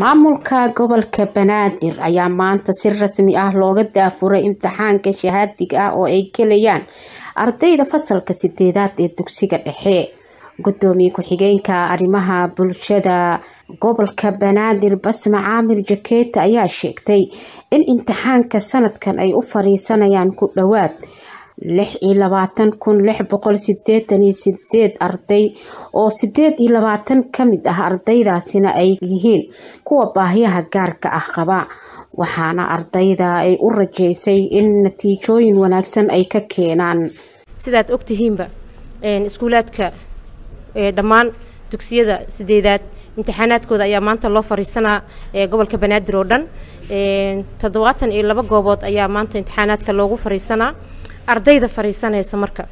maamulka gobolka banaadir ayaa maanta si rasmi ah looga daafuray imtixaanka shahaadiga ah oo ay gelayaan ardayda fasalka sideedaad ee dugsiga dhexe gudoomiye ku-xigeenka arrimaha bulshada gobolka banaadir basma caamir jakeeta ayaa sheegtay in imtixaanka sanadkan ay u fariisanayaan ku dhowaad lix iyo labaatan kun lix boqol sideetan iyo sideed arday oo sideed iyo labaatan kamid ah ardaydaasina ay yihiin kuwa baahiyaha gaarka ah qaba waxaana ardayda ay u rajaysay in natiijooyin wanaagsan ay ka keenaan sidaad ogtihiinba iskuulaadka dhammaan dugsiyada sideedaad imtixaanaadkooda ayaa maanta loo fariisanaa gobolka banaadir oo dhan toddobaatan iyo laba goobood ayaa maanta imtixaanaadka loogu fariisanaa ardayda fariisanaysa marka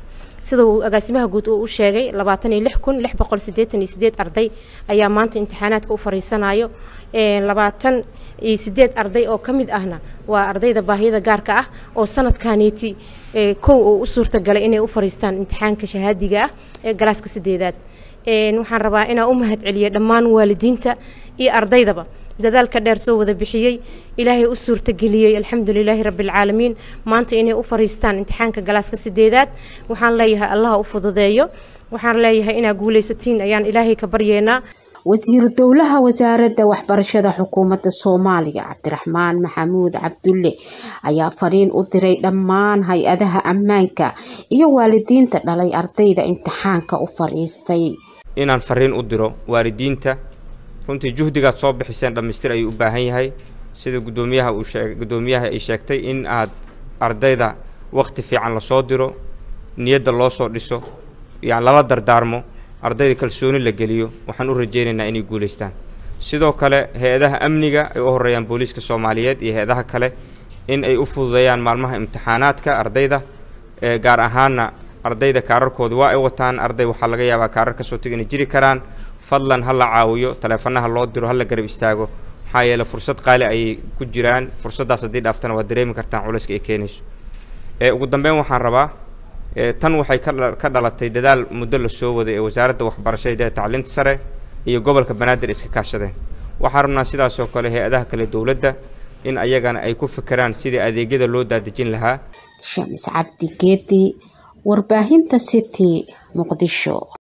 sida uu agaasimaha guud uu u sheegay labaatan iyo lix kun lix boqol siddeetan iyo siddeed arday ayaa maanta imtixaanaadka u fariisanayo labaatan iyo sideed arday oo ka mid ahna waa ardayda baahiyada gaarka ah oo sanadkaaniiti kow oo u suurtagalay inay u fariistaan imtixaanka shahaadiga ah ee galaaska sideedaad waxaan rabaa inaa u mahad celiya dhammaan waalidiinta iyo ardaydaba dadaalka dheer soo wada bixiyey ilaahay u suurtageliyey lilaahi rabbialcaalamiin maanta inay u fariistaan imtixaanka galaaska sideedaad waxaan leeyahay allaha u fududeeyo waxaan leeyahay inaa guulaysatiin ayaan ilaahay ka baryeenaa wasiiru dowlaha wasaaradda waxbarashada xukuumadda soomaaliya cabdiraxmaan maxamuud cabdulle ayaa fariin u diray dhammaan hay-adaha ammaanka iyo waalidiinta dhalay ardayda imtixaanka u fariistay inaan fariin u diro waalidiinta runtii juhdigaad soo bixiseen dhammaystir ayuu u baahan yahay sida gudoomiyaha uu sheeg guddoomiyaha ay sheegtay in aad ardayda wakhti fiican lasoo diro niyadda loo soo dhiso yan lala dardaarmo ardayda kalsooni la geliyo waxaan u rajaynaynaa inay guulaystaan sidoo kale hay-adaha amniga ay u horeeyaan booliiska soomaaliyeed iyo hay-adaha kale in ay u fududeeyaan maalmaha imtixaanaadka ardayda gaar ahaana ardayda kaararkooda waa ay wataan arday waxaa laga yaabaa kaarar kasoo teg inay jiri karaan fadlan ha la caawiyo taleefanaha loo diro ha la garab istaago maxaa yeele fursad qaali ayay ku jiraan fursaddaas haddii dhaaftana waad dareemi kartaan culayska ay keenayso ugu dambeyn waxaan rabaa tan waxay ka dhalatay dadaal muddo la soo waday ee wasaaradda waxbarashada dee tacliinta sare iyo gobolka banaadir iska kaashadeen waxaan rabnaa sidaasoo kale hay-adaha kale dowladda in ayagana ay ku fikiraan sidii adeegyada loo daadejin lahaa shams cabdi geedi warbaahinta city muqdisho